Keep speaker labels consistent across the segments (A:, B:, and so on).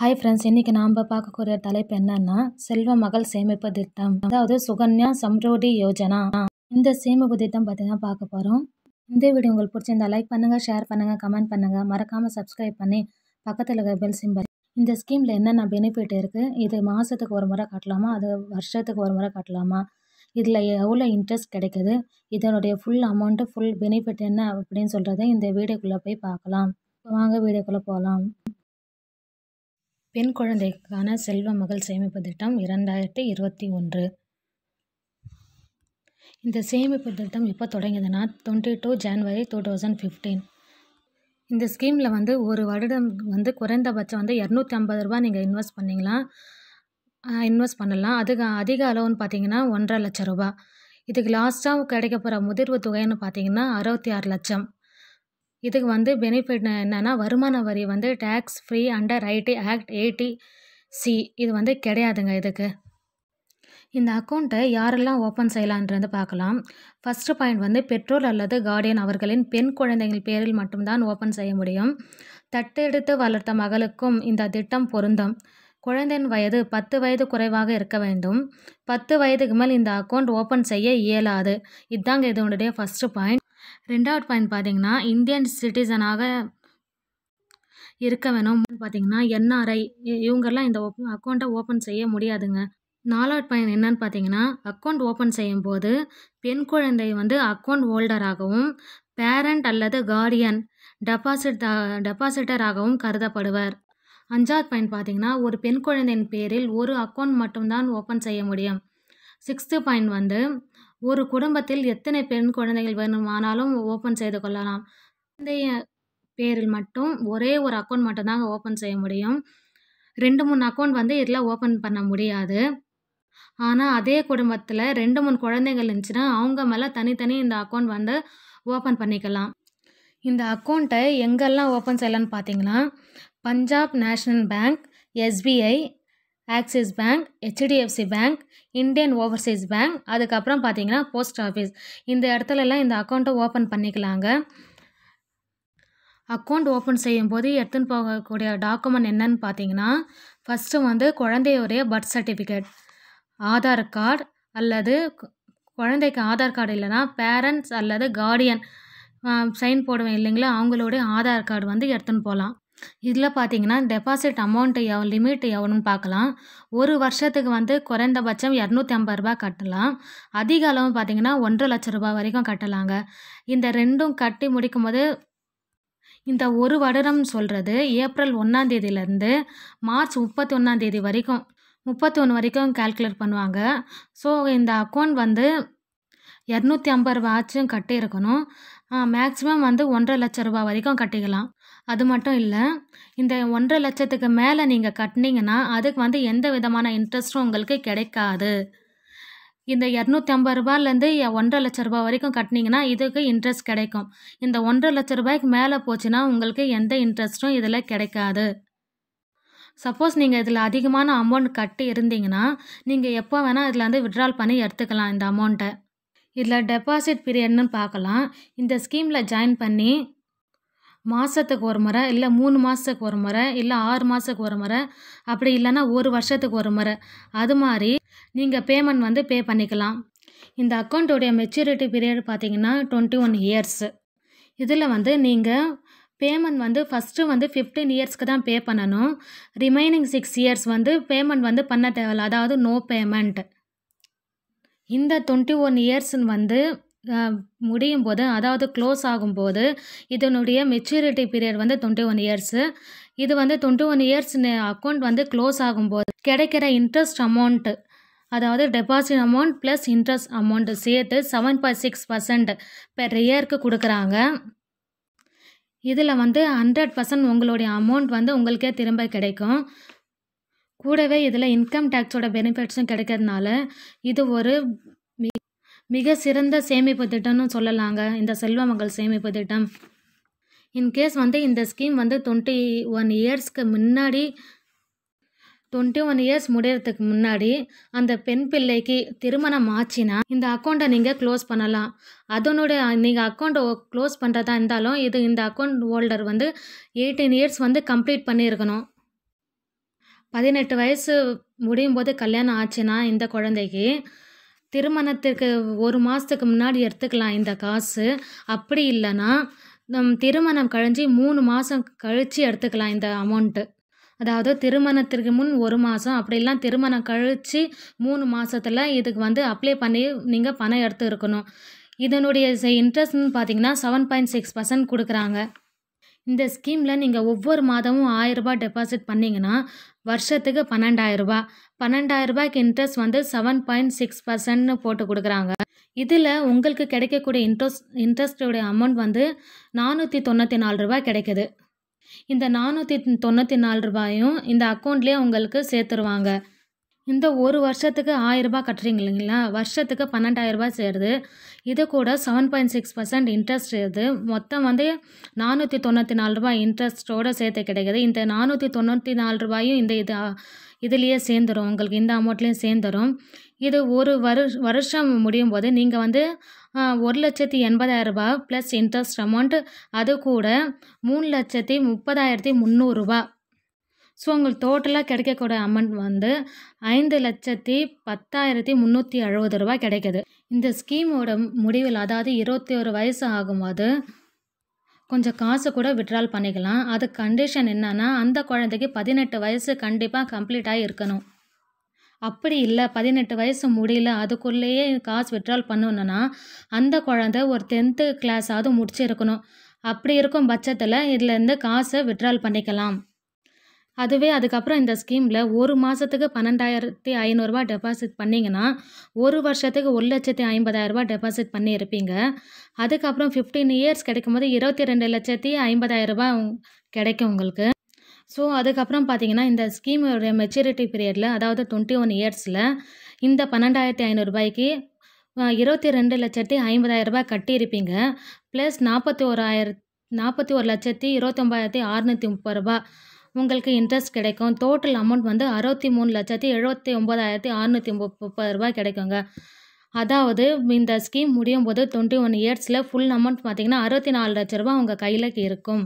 A: hi friends இன்றைக்கி நாம் பார்க்கக்கூடிய தலைப்பு என்னென்னா செல்வ மகள் சேமிப்பு திட்டம் அதாவது சுகன்யா சம்ரோடி யோஜனா இந்த சேமிப்பு திட்டம் பற்றி தான் பார்க்க போகிறோம் இந்த வீடியோ உங்களுக்கு பிடிச்சிருந்தா லைக் பண்ணுங்கள் ஷேர் பண்ணுங்கள் கமெண்ட் பண்ணுங்கள் மறக்காமல் சப்ஸ்கிரைப் பண்ணி பக்கத்தில் இருக்க பெல் சிம்பல் இந்த ஸ்கீமில் என்னென்ன பெனிஃபிட் இருக்குது இது மாதத்துக்கு ஒரு முறை கட்டலாமா அது வருஷத்துக்கு ஒரு முறை கட்டலாமா இதில் எவ்வளோ இன்ட்ரெஸ்ட் கிடைக்குது இதனுடைய ஃபுல் அமௌண்ட்டு ஃபுல் பெனிஃபிட் என்ன அப்படின்னு சொல்கிறத இந்த வீடியோக்குள்ளே போய் பார்க்கலாம் வாங்க வீடியோக்குள்ளே போகலாம் பெண் குழந்தைக்கான செல்வ மகள் சேமிப்பு திட்டம் இரண்டாயிரத்தி இருபத்தி ஒன்று இந்த சேமிப்பு திட்டம் எப்போ தொடங்கியதுன்னா twenty two January two thousand fifteen இந்த ஸ்கீமில் வந்து ஒரு வருடம் வந்து குறைந்தபட்சம் வந்து இரநூத்தி ஐம்பது ரூபா நீங்கள் இன்வெஸ்ட் பண்ணிங்களா இன்வெஸ்ட் பண்ணலாம் அதுக்கு அதிக அளவுன்னு பார்த்தீங்கன்னா ஒன்றரை லட்சம் ரூபா இதுக்கு லாஸ்ட்டாக கிடைக்க போகிற முதிர்வு தொகைன்னு பார்த்தீங்கன்னா அறுபத்தி ஆறு லட்சம் இதுக்கு வந்து பெனிஃபிட் என்னென்னா வருமான வரி வந்து tax free under IT act eighty C இது வந்து கிடையாதுங்க இதுக்கு இந்த அக்கௌண்ட்டை யாரெல்லாம் ஓப்பன் செய்யலான்றது பார்க்கலாம் ஃபஸ்ட்டு பாயிண்ட் வந்து பெற்றோர் அல்லது கார்டியன் அவர்களின் பெண் குழந்தைகள் பேரில் மட்டும்தான் ஓப்பன் செய்ய முடியும் தட்டெடுத்து வளர்த்த மகளுக்கும் இந்த திட்டம் பொருந்தும் குழந்தையின் வயது பத்து வயது குறைவாக இருக்க வேண்டும் பத்து வயதுக்கு மேல் இந்த அக்கௌண்ட் ஓப்பன் செய்ய இயலாது இதாங்க இதனுடைய ஃபஸ்ட்டு பாயிண்ட் ரெண்டாவது பாயிண்ட் பார்த்திங்கன்னா இந்தியன் சிட்டிசனாக இருக்க வேணும் பார்த்திங்கன்னா என்ஆர்ஐ இவங்கெல்லாம் இந்த அக்கௌண்ட்டை ஓப்பன் செய்ய முடியாதுங்க நாலாவது பாயிண்ட் என்னன்னு பார்த்தீங்கன்னா அக்கௌண்ட் ஓப்பன் செய்யும் போது பெண் குழந்தை வந்து அக்கௌண்ட் ஹோல்டராகவும் பேரண்ட் அல்லது கார்டியன் டெபாசிட் டெபாசிட்டராகவும் கருதப்படுவர் அஞ்சாவது பாயிண்ட் பார்த்தீங்கன்னா ஒரு பெண் குழந்தையின் பேரில் ஒரு அக்கௌண்ட் மட்டும்தான் ஓப்பன் செய்ய முடியும் சிக்ஸ்த்து பாயிண்ட் வந்து ஒரு குடும்பத்தில் எத்தனை பெண் குழந்தைகள் வேணுமானாலும் ஓப்பன் செய்து கொள்ளலாம் குழந்தைய பேரில் மட்டும் ஒரே ஒரு அக்கௌண்ட் மட்டும்தாங்க ஓப்பன் செய்ய முடியும் ரெண்டு மூணு அக்கௌண்ட் வந்து இதில் ஓப்பன் பண்ண முடியாது ஆனால் அதே குடும்பத்தில் ரெண்டு மூணு குழந்தைகள் இருந்துச்சுன்னா அவங்க மேலே தனித்தனி இந்த அக்கௌண்ட் வந்து ஓப்பன் பண்ணிக்கலாம் இந்த அக்கௌண்ட்டை எங்கெல்லாம் ஓப்பன் செய்யலான்னு பார்த்தீங்கன்னா Punjab national bank SBI Axis bank HDFC bank Indian overseas bank அதுக்கப்புறம் பார்த்தீங்கன்னா போஸ்ட் ஆஃபீஸ் இந்த இடத்துலலாம் இந்த அக்கௌண்ட்டை ஓப்பன் பண்ணிக்கலாங்க அக்கௌண்ட் ஓப்பன் செய்யும்போது எடுத்துன்னு போகக்கூடிய டாக்குமெண்ட் என்னன்னு பார்த்தீங்கன்னா ஃபஸ்ட்டு வந்து குழந்தையுடைய பர்த் சர்டிஃபிகேட் ஆதார் கார்டு அல்லது குழந்தைக்கு ஆதார் கார்டு இல்லைனா பேரண்ட்ஸ் அல்லது கார்டியன் சைன் போடுவேன் இல்லைங்களா அவங்களுடைய ஆதார் கார்டு வந்து எடுத்துன்னு போகலாம் இதில் பார்த்தீங்கன்னா டெபாசிட் அமௌண்ட்டு எவ் லிமிட் எவ்வளோன்னு பார்க்கலாம் ஒரு வருஷத்துக்கு வந்து குறைந்தபட்சம் இரநூத்தி ஐம்பது ரூபா கட்டலாம் அதிக அளவு பார்த்தீங்கன்னா ஒன்றரை லட்ச ரூபா வரைக்கும் கட்டலாங்க இந்த ரெண்டும் கட்டி முடிக்கும்போது இந்த ஒரு வருடம் சொல்கிறது ஏப்ரல் ஒன்றாந்தேதியிலேருந்து மார்ச் முப்பத்தி ஒன்றாந்தேதி வரைக்கும் முப்பத்தி ஒன்று வரைக்கும் கால்குலேட் பண்ணுவாங்க ஸோ இந்த அக்கௌண்ட் வந்து இரநூத்தி ஐம்பது ரூபா கட்டி கட்டியிருக்கணும் மேக்ஸிமம் வந்து ஒன்றரை லட்ச ரூபா வரைக்கும் கட்டிக்கலாம் அது மட்டும் இல்லை இந்த ஒன்றரை லட்சத்துக்கு மேலே நீங்கள் கட்டினீங்கன்னா அதுக்கு வந்து எந்த விதமான இன்ட்ரெஸ்ட்டும் உங்களுக்கு கிடைக்காது இந்த இரநூத்தி ஐம்பது ரூபாயிலேருந்து ஒன்றரை லட்ச ரூபாய் வரைக்கும் கட்டினீங்கன்னா இதுக்கு இன்ட்ரெஸ்ட் கிடைக்கும் இந்த ஒன்றரை லட்ச ரூபாய்க்கு மேலே போச்சுன்னா உங்களுக்கு எந்த இன்ட்ரெஸ்ட்டும் இதில் கிடைக்காது சப்போஸ் நீங்கள் இதில் அதிகமான அமௌண்ட் கட்டி இருந்தீங்கன்னா நீங்கள் எப்போ வேணால் இதில் வந்து விட்ரால் பண்ணி எடுத்துக்கலாம் இந்த அமௌண்ட்டை இதில் டெபாசிட் பீரியட்னு பார்க்கலாம் இந்த ஸ்கீமில் ஜாயின் பண்ணி மாதத்துக்கு ஒரு முறை இல்லை மூணு மாதத்துக்கு ஒரு முறை இல்லை ஆறு மாதத்துக்கு ஒரு முறை அப்படி இல்லைன்னா ஒரு வருஷத்துக்கு ஒரு முறை அது மாதிரி நீங்கள் பேமெண்ட் வந்து பே பண்ணிக்கலாம் இந்த அக்கௌண்ட்டோடைய மெச்சூரிட்டி பீரியட் பார்த்தீங்கன்னா டுவெண்ட்டி ஒன் இயர்ஸு இதில் வந்து நீங்கள் பேமெண்ட் வந்து ஃபஸ்ட்டு வந்து ஃபிஃப்டீன் இயர்ஸ்க்கு தான் பே பண்ணணும் ரிமைனிங் சிக்ஸ் இயர்ஸ் வந்து பேமெண்ட் வந்து பண்ண தேவையில்ல அதாவது நோ பேமெண்ட் இந்த டுவெண்ட்டி ஒன் இயர்ஸ்ன்னு வந்து முடியும் போது அதாவது க்ளோஸ் ஆகும்போது இதனுடைய மெச்சூரிட்டி பீரியட் வந்து டுவெண்ட்டி ஒன் இயர்ஸு இது வந்து டுவெண்ட்டி ஒன் இயர்ஸ் அக்கௌண்ட் வந்து க்ளோஸ் ஆகும்போது கிடைக்கிற இன்ட்ரெஸ்ட் அமௌண்ட்டு அதாவது deposit amount plus interest amount சேர்த்து seven point six percent per இயருக்கு கொடுக்குறாங்க இதில் வந்து ஹண்ட்ரட் பர்சன்ட் உங்களுடைய அமௌண்ட் வந்து உங்களுக்கே திரும்ப கிடைக்கும் கூடவே இதில் இன்கம் டேக்ஸோட பெனிஃபிட்ஸும் கிடைக்கிறதுனால இது ஒரு மிக சிறந்த சேமிப்பு திட்டம்னு சொல்லலாங்க இந்த செல்வ மகள் சேமிப்பு திட்டம் இன்கேஸ் வந்து இந்த ஸ்கீம் வந்து டுவெண்ட்டி ஒன் இயர்ஸ்க்கு முன்னாடி டுவெண்ட்டி ஒன் இயர்ஸ் முடியறதுக்கு முன்னாடி அந்த பெண் பிள்ளைக்கு திருமணம் ஆச்சுன்னா இந்த அக்கௌண்ட்டை நீங்கள் க்ளோஸ் பண்ணலாம் அதனுடைய நீங்கள் அக்கௌண்ட்டை க்ளோஸ் பண்ணுறதா இருந்தாலும் இது இந்த அக்கௌண்ட் ஹோல்டர் வந்து எயிட்டீன் இயர்ஸ் வந்து கம்ப்ளீட் பண்ணியிருக்கணும் பதினெட்டு வயசு முடியும் போது கல்யாணம் ஆச்சுன்னா இந்த குழந்தைக்கு திருமணத்திற்கு ஒரு மாதத்துக்கு முன்னாடி எடுத்துக்கலாம் இந்த காசு அப்படி இல்லைன்னா நம் திருமணம் கழிஞ்சு மூணு மாதம் கழித்து எடுத்துக்கலாம் இந்த அமௌண்ட்டு அதாவது திருமணத்திற்கு முன் ஒரு மாதம் அப்படிலாம் திருமணம் கழித்து மூணு மாதத்தில் இதுக்கு வந்து அப்ளை பண்ணி நீங்கள் பணம் எடுத்து இருக்கணும் இதனுடைய இன்ட்ரெஸ்ட்னு பார்த்தீங்கன்னா செவன் பாயிண்ட் சிக்ஸ் பர்சன்ட் கொடுக்குறாங்க இந்த ஸ்கீமில் நீங்கள் ஒவ்வொரு மாதமும் ஆயிரரூபா டெபாசிட் பண்ணிங்கன்னா வருஷத்துக்கு பன்னெண்டாயிரரூபா பன்னெண்டாயிரரூபாய்க்கு இன்ட்ரெஸ்ட் வந்து செவன் பாயிண்ட் சிக்ஸ் பர்சன்ட்னு போட்டு கொடுக்குறாங்க இதில் உங்களுக்கு கிடைக்கக்கூடிய இன்ட்ரெஸ்ட் இன்ட்ரெஸ்டோடைய அமௌண்ட் வந்து நானூற்றி தொண்ணூற்றி நாலு ரூபாய் கிடைக்குது இந்த நானூற்றி தொண்ணூற்றி நாலு ரூபாயும் இந்த அக்கௌண்ட்லேயே உங்களுக்கு சேர்த்துருவாங்க இந்த ஒரு வருஷத்துக்கு ஆயிரரூபா கட்டுறீங்க இல்லைங்களா வருஷத்துக்கு பன்னெண்டாயிரரூபா சேருது இது கூட seven point six percent interest சேருது மொத்தம் வந்து நானூற்றி தொண்ணூற்றி நாலு ரூபாய் இன்ட்ரெஸ்ட்டோடு சேர்த்து கிடைக்கிது இந்த நானூற்றி தொண்ணூற்றி நாலு ரூபாயும் இந்த இது இதுலேயே சேர்ந்துடும் உங்களுக்கு இந்த அமௌண்ட்லேயும் சேர்ந்துடும் இது ஒரு வரு வருஷம் முடியும் போது நீங்கள் வந்து ஒரு லட்சத்தி எண்பதாயிரரூபா ப்ளஸ் இன்ட்ரெஸ்ட் அமௌண்ட் அது கூட மூணு லட்சத்தி முப்பதாயிரத்தி முந்நூறுரூபா ஸோ உங்கள் டோட்டலாக கிடைக்கக்கூடிய அமௌண்ட் வந்து ஐந்து லட்சத்தி பத்தாயிரத்தி முந்நூற்றி அறுபது ரூபாய் கிடைக்கிது இந்த ஸ்கீமோட முடிவில் அதாவது இருபத்தி ஒரு வயசு ஆகும்போது கொஞ்சம் காசு கூட விட்ரால் பண்ணிக்கலாம் அது கண்டிஷன் என்னன்னா அந்த குழந்தைக்கு பதினெட்டு வயசு கண்டிப்பாக கம்ப்ளீட்டாக இருக்கணும் அப்படி இல்லை பதினெட்டு வயசு முடியல அதுக்குள்ளேயே காசு விட்ரால் பண்ணணுன்னா அந்த குழந்த ஒரு டென்த்து கிளாஸாவது முடிச்சிருக்கணும் அப்படி இருக்கும் பட்சத்தில் இதுலேருந்து காசை விட்ரால் பண்ணிக்கலாம் அதுவே அதுக்கப்புறம் இந்த ஸ்கீமில் ஒரு மாதத்துக்கு பன்னெண்டாயிரத்தி ஐநூறுரூவா டெபாசிட் பண்ணிங்கன்னா ஒரு வருஷத்துக்கு ஒரு லட்சத்தி ஐம்பதாயிரரூபா டெபாசிட் பண்ணியிருப்பீங்க அதுக்கப்புறம் ஃபிஃப்டீன் இயர்ஸ் கிடைக்கும் போது இருபத்தி ரெண்டு லட்சத்தி ஐம்பதாயிரரூபா கிடைக்கும் உங்களுக்கு ஸோ அதுக்கப்புறம் பார்த்தீங்கன்னா இந்த ஸ்கீமோடைய மெச்சூரிட்டி பீரியடில் அதாவது டுவெண்ட்டி ஒன் இயர்ஸில் இந்த பன்னெண்டாயிரத்தி ஐநூறுரூபாய்க்கு இருபத்தி ரெண்டு லட்சத்தி ஐம்பதாயிரரூபா கட்டியிருப்பீங்க ப்ளஸ் நாற்பத்தி ஓராயிர நாற்பத்தி ஒரு லட்சத்தி இருபத்தொம்பாயிரத்தி அறுநூற்றி முப்பது ரூபா உங்களுக்கு இன்ட்ரெஸ்ட் கிடைக்கும் டோட்டல் அமௌண்ட் வந்து அறுபத்தி மூணு லட்சத்தி எழுபத்தி ஒம்பதாயிரத்தி அறுநூற்றி முப்பது ரூபாய் கிடைக்குங்க அதாவது இந்த ஸ்கீம் முடியும் போது டுவெண்ட்டி ஒன் இயர்ஸில் ஃபுல் அமௌண்ட் பார்த்திங்கன்னா அறுபத்தி நாலு லட்ச ரூபா உங்கள் கையில் இருக்கும்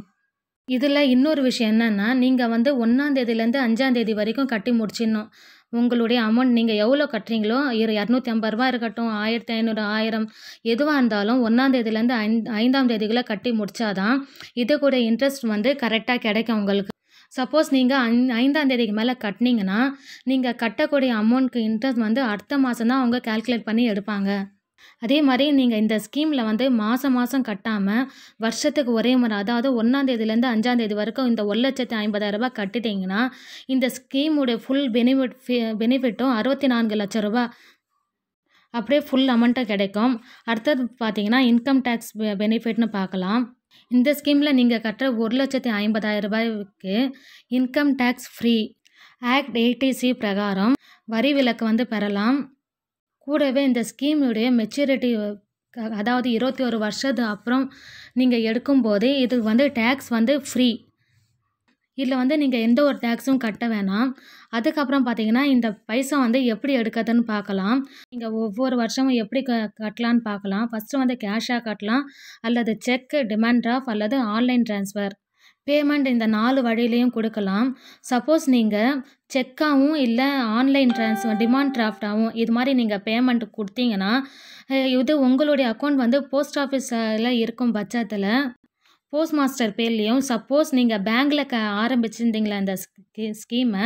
A: இதில் இன்னொரு விஷயம் என்னென்னா நீங்கள் வந்து ஒன்றாந்தேதியிலேருந்து அஞ்சாந்தேதி வரைக்கும் கட்டி முடிச்சிடணும் உங்களுடைய அமௌண்ட் நீங்கள் எவ்வளோ கட்டுறீங்களோ இரு இரநூத்தி ஐம்பது ரூபா இருக்கட்டும் ஆயிரத்தி ஐநூறு ஆயிரம் எதுவாக இருந்தாலும் ஒன்றாந்தேதியிலேருந்து ஐந் ஐந்தாம் தேதிக்குள்ளே கட்டி முடித்தாதான் இது கூட இன்ட்ரெஸ்ட் வந்து கரெக்டாக கிடைக்கும் உங்களுக்கு சப்போஸ் நீங்கள் அஞ் ஐந்தாம் தேதிக்கு மேலே கட்டினீங்கன்னா நீங்கள் கட்டக்கூடிய அமௌண்ட்க்கு இன்ட்ரெஸ்ட் வந்து அடுத்த மாதம் தான் அவங்க கால்குலேட் பண்ணி எடுப்பாங்க அதே மாதிரி நீங்கள் இந்த ஸ்கீமில் வந்து மாதம் மாதம் கட்டாமல் வருஷத்துக்கு ஒரே முறை அதாவது ஒன்றாந்தேதியிலேருந்து அஞ்சாந்தேதி வரைக்கும் இந்த ஒரு லட்சத்து ஐம்பதாயிரரூபா கட்டிட்டீங்கன்னா இந்த ஸ்கீமுடைய ஃபுல் பெனிஃபிட் பெனிஃபிட்டும் அறுபத்தி நான்கு லட்ச ரூபா அப்படியே ஃபுல் அமௌண்ட்டும் கிடைக்கும் அடுத்தது பார்த்திங்கன்னா இன்கம் டேக்ஸ் பெனிஃபிட்னு பார்க்கலாம் இந்த ஸ்கீமில் நீங்கள் கட்டுற ஒரு லட்சத்தி ஐம்பதாயிரம் ரூபாய்க்கு income tax free act eighty C பிரகாரம் வரி விலக்கு வந்து பெறலாம் கூடவே இந்த ஸ்கீமுடைய மெச்சூரிட்டி அதாவது இருபத்தி ஒரு வருஷத்து அப்புறம் நீங்கள் எடுக்கும்போது இது வந்து டேக்ஸ் வந்து ஃப்ரீ இதில் வந்து நீங்கள் எந்த ஒரு டேக்ஸும் கட்ட வேணாம் அதுக்கப்புறம் பார்த்தீங்கன்னா இந்த பைசா வந்து எப்படி எடுக்கிறதுன்னு பார்க்கலாம் நீங்கள் ஒவ்வொரு வருஷமும் எப்படி க கட்டலான்னு பார்க்கலாம் ஃபஸ்ட்டு வந்து கேஷாக கட்டலாம் அல்லது செக் டிமாண்ட் ட்ராஃப்ட் அல்லது ஆன்லைன் டிரான்ஸ்ஃபர் பேமெண்ட் இந்த நாலு வழியிலையும் கொடுக்கலாம் சப்போஸ் நீங்கள் செக்காகவும் இல்லை ஆன்லைன் டிரான்ஸ்ஃபர் டிமாண்ட் டிராஃப்டாகவும் இது மாதிரி நீங்கள் பேமெண்ட் கொடுத்தீங்கன்னா இது உங்களுடைய அக்கௌண்ட் வந்து போஸ்ட் ஆஃபீஸில் இருக்கும் பட்சத்தில் போஸ்ட் மாஸ்டர் பேர்லேயும் சப்போஸ் நீங்கள் பேங்க்கில் க ஆரம்பிச்சிருந்தீங்களா அந்த ஸ்கீமை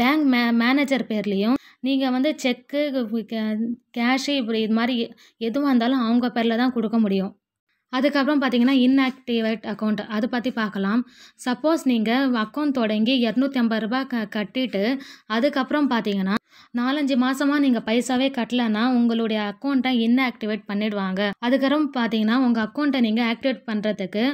A: பேங்க் மே மேனேஜர் பேர்லேயும் நீங்கள் வந்து செக்கு கேஷு இப்படி இது மாதிரி எதுவாக இருந்தாலும் அவங்க பேரில் தான் கொடுக்க முடியும் அதுக்கப்புறம் பார்த்தீங்கன்னா இன்ஆக்டிவேட் அக்கௌண்ட் அதை பற்றி பார்க்கலாம் சப்போஸ் நீங்கள் அக்கௌண்ட் தொடங்கி இரநூத்தி ஐம்பது ரூபா க கட்டிட்டு அதுக்கப்புறம் பார்த்தீங்கன்னா நாலஞ்சு மாதமாக நீங்கள் பைசாவே கட்டலைன்னா உங்களுடைய அக்கௌண்ட்டை இன்ஆக்டிவேட் பண்ணிவிடுவாங்க அதுக்கப்புறம் பார்த்தீங்கன்னா உங்கள் அக்கௌண்ட்டை நீங்கள் ஆக்டிவேட் பண்ணுறதுக்கு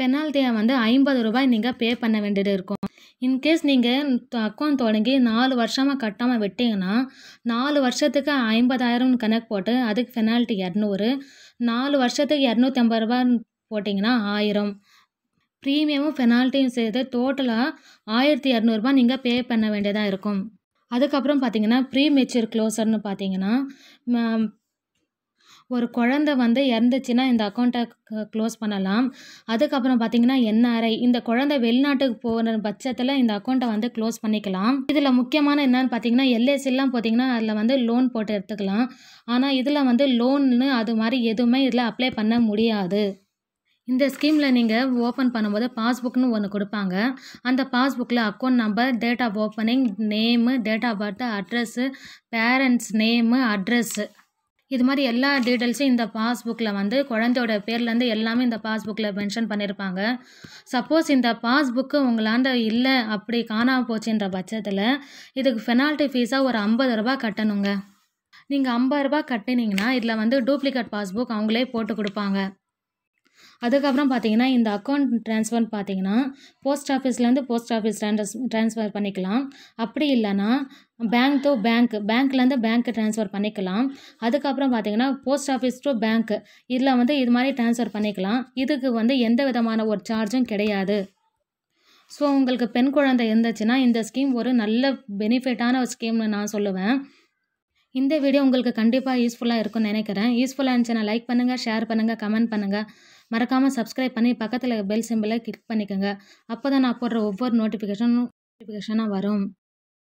A: பெனால்ட்டியை வந்து ஐம்பது ரூபாய் நீங்கள் பே பண்ண வேண்டியது இருக்கும் இன்கேஸ் நீங்கள் அக்கௌண்ட் தொடங்கி நாலு வருஷமாக கட்டாமல் விட்டிங்கன்னா நாலு வருஷத்துக்கு ஐம்பதாயிரம்னு கணக்கு போட்டு அதுக்கு பெனால்ட்டி இரநூறு நாலு வருஷத்துக்கு இரநூத்தம்பது ரூபான்னு போட்டிங்கன்னா ஆயிரம் ப்ரீமியமும் பெனால்ட்டியும் சேர்த்து டோட்டலாக ஆயிரத்தி இரநூறுபா நீங்கள் பே பண்ண வேண்டியதாக இருக்கும் அதுக்கப்புறம் பார்த்தீங்கன்னா ப்ரீ மெச்சூர் க்ளோசர்னு பார்த்தீங்கன்னா ஒரு குழந்த வந்து இறந்துச்சுன்னா இந்த அக்கௌண்ட்டை க்ளோஸ் பண்ணலாம் அதுக்கப்புறம் பார்த்தீங்கன்னா என்ஆர்ஐ இந்த குழந்தை வெளிநாட்டுக்கு போகிற பட்சத்தில் இந்த அக்கௌண்ட்டை வந்து க்ளோஸ் பண்ணிக்கலாம் இதில் முக்கியமான என்னன்னு பார்த்தீங்கன்னா எல்ஏசிலாம் பார்த்தீங்கன்னா அதில் வந்து லோன் போட்டு எடுத்துக்கலாம் ஆனால் இதில் வந்து லோன்னு அது மாதிரி எதுவுமே இதில் அப்ளை பண்ண முடியாது இந்த ஸ்கீமில் நீங்கள் ஓப்பன் பண்ணும்போது பாஸ்புக்னு ஒன்று கொடுப்பாங்க அந்த பாஸ்புக்கில் account number date of opening name date of birth address parents name address இது மாதிரி எல்லா டீட்டெயில்ஸும் இந்த பாஸ்புக்கில் வந்து குழந்தையோட பேர்லேருந்து எல்லாமே இந்த பாஸ்புக்கில் மென்ஷன் பண்ணியிருப்பாங்க சப்போஸ் இந்த பாஸ்புக்கு உங்களாண்ட இல்லை அப்படி காணாமல் போச்சுன்ற பட்சத்தில் இதுக்கு பெனால்ட்டி ஃபீஸாக ஒரு ஐம்பது ரூபா கட்டணுங்க நீங்கள் ஐம்பது ரூபா கட்டினீங்கன்னா இதில் வந்து டூப்ளிகேட் பாஸ்புக் அவங்களே போட்டு கொடுப்பாங்க அதுக்கப்புறம் பார்த்தீங்கன்னா இந்த அக்கௌண்ட் ட்ரான்ஸ்ஃபர் பார்த்தீங்கன்னா போஸ்ட் ஆஃபீஸ்லேருந்து போஸ்ட் ஆஃபீஸ் ட்ரான்ஸ் ட்ரான்ஸ்ஃபர் பண்ணிக்கலாம் அப்படி இல்லைன்னா பேங்க் டு பேங்க் பேங்க்லேருந்து பேங்க்கு ட்ரான்ஸ்ஃபர் பண்ணிக்கலாம் அதுக்கப்புறம் பார்த்தீங்கன்னா போஸ்ட் ஆஃபீஸ் டு பேங்க் இதில் வந்து இது மாதிரி ட்ரான்ஸ்ஃபர் பண்ணிக்கலாம் இதுக்கு வந்து எந்த விதமான ஒரு சார்ஜும் கிடையாது ஸோ உங்களுக்கு பெண் குழந்தை இருந்துச்சுன்னா இந்த ஸ்கீம் ஒரு நல்ல பெனிஃபிட்டான ஒரு ஸ்கீம்னு நான் சொல்லுவேன் இந்த வீடியோ உங்களுக்கு கண்டிப்பாக யூஸ்ஃபுல்லாக இருக்கும்னு நினைக்கிறேன் யூஸ்ஃபுல்லாக இருந்துச்சுன்னா லைக் பண்ணுங்கள் ஷேர் பண்ணுங்கள் கமெண்ட் பண்ணுங்கள் மறக்காமல் சப்ஸ்கிரைப் பண்ணி பக்கத்தில் பெல் சிம்பிளை கிளிக் பண்ணிக்கோங்க அப்போ தான் நான் போடுற ஒவ்வொரு நோட்டிஃபிகேஷனும் நோட்டிஃபிகேஷனாக வரும்